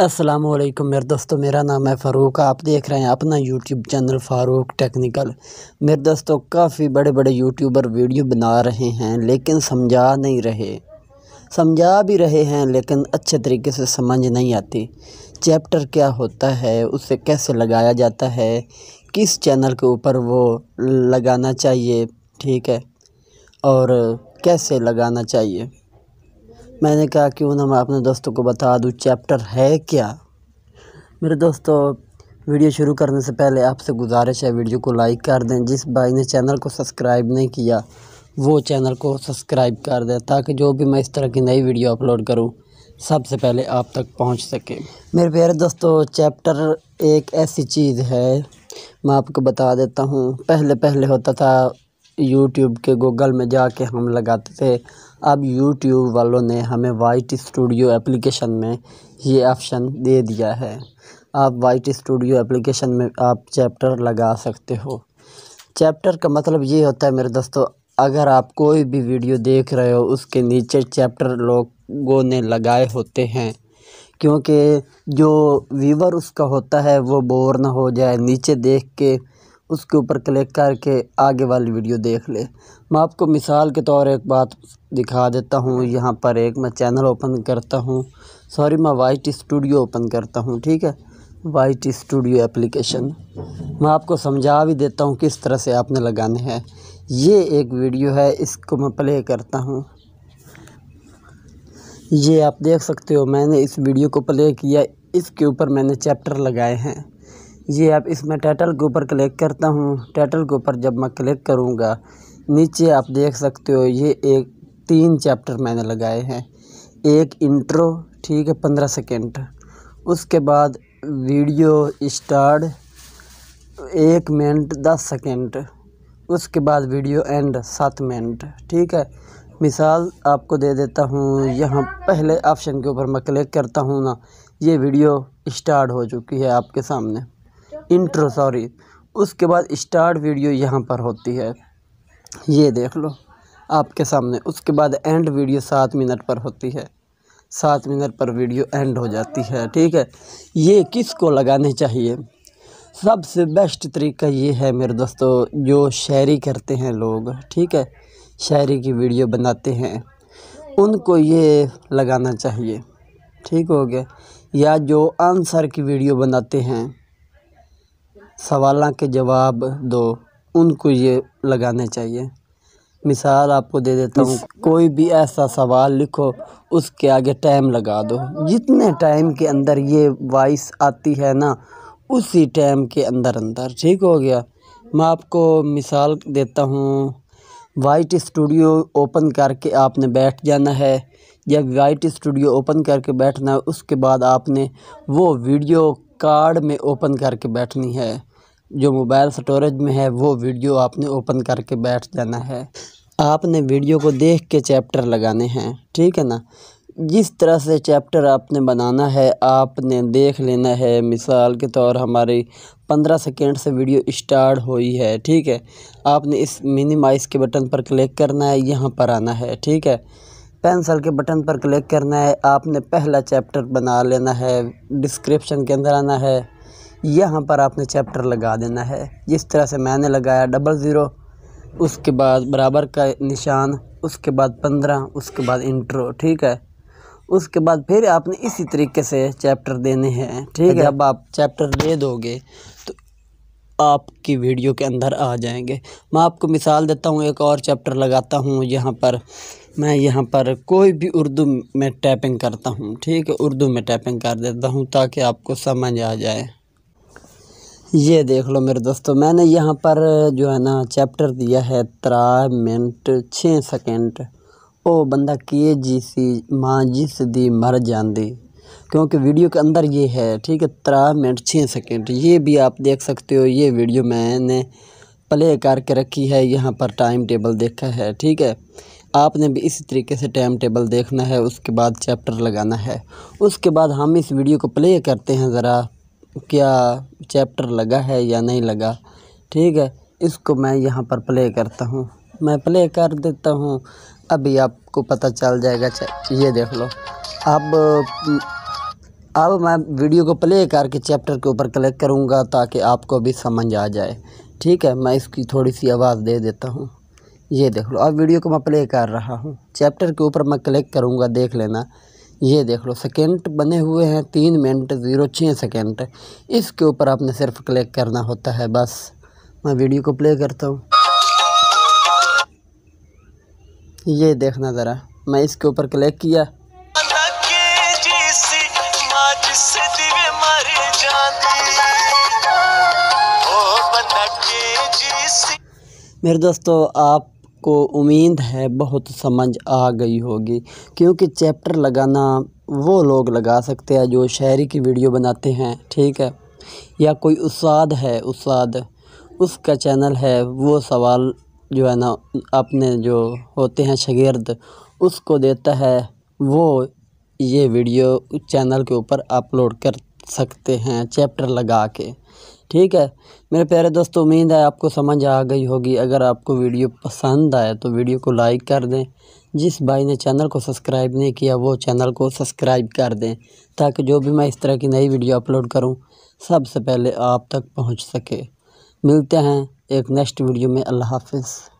असलम मेरे दोस्तों मेरा नाम है फ़ारूक आप देख रहे हैं अपना यूट्यूब चैनल फ़ारूक टेक्निकल मेरे दोस्तों काफ़ी बड़े बड़े यूट्यूबर वीडियो बना रहे हैं लेकिन समझा नहीं रहे समझा भी रहे हैं लेकिन अच्छे तरीके से समझ नहीं आती चैप्टर क्या होता है उसे कैसे लगाया जाता है किस चैनल के ऊपर वो लगाना चाहिए ठीक है और कैसे लगाना चाहिए मैंने कहा क्यों ना मैं अपने दोस्तों को बता दूँ चैप्टर है क्या मेरे दोस्तों वीडियो शुरू करने से पहले आपसे गुजारिश है वीडियो को लाइक कर दें जिस भाई ने चैनल को सब्सक्राइब नहीं किया वो चैनल को सब्सक्राइब कर दें ताकि जो भी मैं इस तरह की नई वीडियो अपलोड करूँ सबसे पहले आप तक पहुँच सके मेरे प्यारे दोस्तों चैप्टर एक ऐसी चीज़ है मैं आपको बता देता हूँ पहले पहले होता था यूट्यूब के गूगल में जाके हम लगाते थे अब यूट्यूब वालों ने हमें वाइट स्टूडियो एप्लीकेशन में ये ऑप्शन दे दिया है आप वाइट स्टूडियो एप्लीकेशन में आप चैप्टर लगा सकते हो चैप्टर का मतलब ये होता है मेरे दोस्तों अगर आप कोई भी वीडियो देख रहे हो उसके नीचे चैप्टर लोगों ने लगाए होते हैं क्योंकि जो व्यूवर उसका होता है वो बोर ना हो जाए नीचे देख के उसके ऊपर क्लिक करके आगे वाली वीडियो देख ले मैं आपको मिसाल के तौर एक बात दिखा देता हूँ यहाँ पर एक मैं चैनल ओपन करता हूँ सॉरी मैं वाइट स्टूडियो ओपन करता हूँ ठीक है वाइट स्टूडियो एप्लीकेशन मैं आपको समझा भी देता हूँ किस तरह से आपने लगाने हैं ये एक वीडियो है इसको मैं प्ले करता हूँ ये आप देख सकते हो मैंने इस वीडियो को प्ले किया इसके ऊपर मैंने चैप्टर लगाए हैं ये आप इसमें टाइटल के ऊपर क्लिक करता हूँ टाइटल के ऊपर जब मैं क्लिक करूँगा नीचे आप देख सकते हो ये एक तीन चैप्टर मैंने लगाए हैं एक इंट्रो ठीक है पंद्रह सेकेंड उसके बाद वीडियो स्टार्ट एक मिनट दस सेकेंड उसके बाद वीडियो एंड सात मिनट ठीक है मिसाल आपको दे देता हूँ यहाँ पहले ऑप्शन के ऊपर मैं क्लिक करता हूँ ना ये वीडियो स्टार्ट हो चुकी है आपके सामने इंट्रो सॉरी उसके बाद स्टार्ट वीडियो यहाँ पर होती है ये देख लो आपके सामने उसके बाद एंड वीडियो सात मिनट पर होती है सात मिनट पर वीडियो एंड हो जाती है ठीक है ये किस को लगाने चाहिए सबसे बेस्ट तरीका ये है मेरे दोस्तों जो शायरी करते हैं लोग ठीक है शायरी की वीडियो बनाते हैं उनको ये लगाना चाहिए ठीक हो गया या जो आंसर की वीडियो बनाते हैं सवाल के जवाब दो उनको ये लगाने चाहिए मिसाल आपको दे देता हूँ कोई भी ऐसा सवाल लिखो उसके आगे टाइम लगा दो जितने टाइम के अंदर ये वॉइस आती है ना उसी टाइम के अंदर अंदर ठीक हो गया मैं आपको मिसाल देता हूँ वाइट स्टूडियो ओपन करके आपने बैठ जाना है जब वाइट स्टूडियो ओपन करके बैठना है उसके बाद आपने वो वीडियो कार्ड में ओपन करके बैठनी है जो मोबाइल स्टोरेज में है वो वीडियो आपने ओपन करके बैठ जाना है आपने वीडियो को देख के चैप्टर लगाने हैं ठीक है ना जिस तरह से चैप्टर आपने बनाना है आपने देख लेना है मिसाल के तौर हमारी पंद्रह सेकेंड से वीडियो स्टार्ट हुई है ठीक है आपने इस मिनिमाइज़ के बटन पर क्लिक करना है यहाँ पर आना है ठीक है पेंसिल के बटन पर क्लिक करना है आपने पहला चैप्टर बना लेना है डिस्क्रिप्शन के अंदर आना है यहाँ पर आपने चैप्टर लगा देना है जिस तरह से मैंने लगाया डबल ज़ीरो उसके बाद बराबर का निशान उसके बाद पंद्रह उसके बाद इंट्रो ठीक है उसके बाद फिर आपने इसी तरीके से चैप्टर देने हैं ठीक है जब आप चैप्टर दे दोगे तो आपकी वीडियो के अंदर आ जाएंगे मैं आपको मिसाल देता हूँ एक और चैप्टर लगाता हूँ यहाँ पर मैं यहाँ पर कोई भी उर्दू में टाइपिंग करता हूँ ठीक है उर्दू में टाइपिंग कर देता हूँ ताकि आपको समझ आ जाए ये देख लो मेरे दोस्तों मैंने यहाँ पर जो है ना चैप्टर दिया है त्रा मिनट छः सेकेंड ओ बंदा किए जी सी माँ जिस दी मर जाती क्योंकि वीडियो के अंदर ये है ठीक है त्रा मिनट छः सेकेंड ये भी आप देख सकते हो ये वीडियो मैंने प्ले करके रखी है यहाँ पर टाइम टेबल देखा है ठीक है आपने भी इसी तरीके से टाइम टेबल देखना है उसके बाद चैप्टर लगाना है उसके बाद हम इस वीडियो को प्ले करते हैं ज़रा क्या चैप्टर लगा है या नहीं लगा ठीक है इसको मैं यहाँ पर प्ले करता हूँ मैं प्ले कर देता हूँ अभी आपको पता चल जाएगा ये देख लो अब अब मैं वीडियो को प्ले करके चैप्टर के ऊपर क्लिक करूँगा ताकि आपको भी समझ आ जाए ठीक है मैं इसकी थोड़ी सी आवाज़ दे देता हूँ ये देख लो अब वीडियो को मैं प्ले कर रहा हूँ चैप्टर के ऊपर मैं क्लिक करूँगा देख लेना ये देख लो सेकेंड बने हुए हैं तीन मिनट ज़ीरो छः सेकेंड इसके ऊपर आपने सिर्फ क्लिक करना होता है बस मैं वीडियो को प्ले करता हूँ ये देखना ज़रा मैं इसके ऊपर क्लिक किया मेरे दोस्तों आप आपको उम्मीद है बहुत समझ आ गई होगी क्योंकि चैप्टर लगाना वो लोग लगा सकते हैं जो शायरी की वीडियो बनाते हैं ठीक है या कोई उस्ताद है उस्ताद उसका चैनल है वो सवाल जो है ना अपने जो होते हैं शगिर्द उसको देता है वो ये वीडियो चैनल के ऊपर अपलोड कर सकते हैं चैप्टर लगा के ठीक है मेरे प्यारे दोस्तों उम्मीद है आपको समझ आ गई होगी अगर आपको वीडियो पसंद आए तो वीडियो को लाइक कर दें जिस भाई ने चैनल को सब्सक्राइब नहीं किया वो चैनल को सब्सक्राइब कर दें ताकि जो भी मैं इस तरह की नई वीडियो अपलोड करूं सबसे पहले आप तक पहुंच सके मिलते हैं एक नेक्स्ट वीडियो में अल्लाह हाफिज़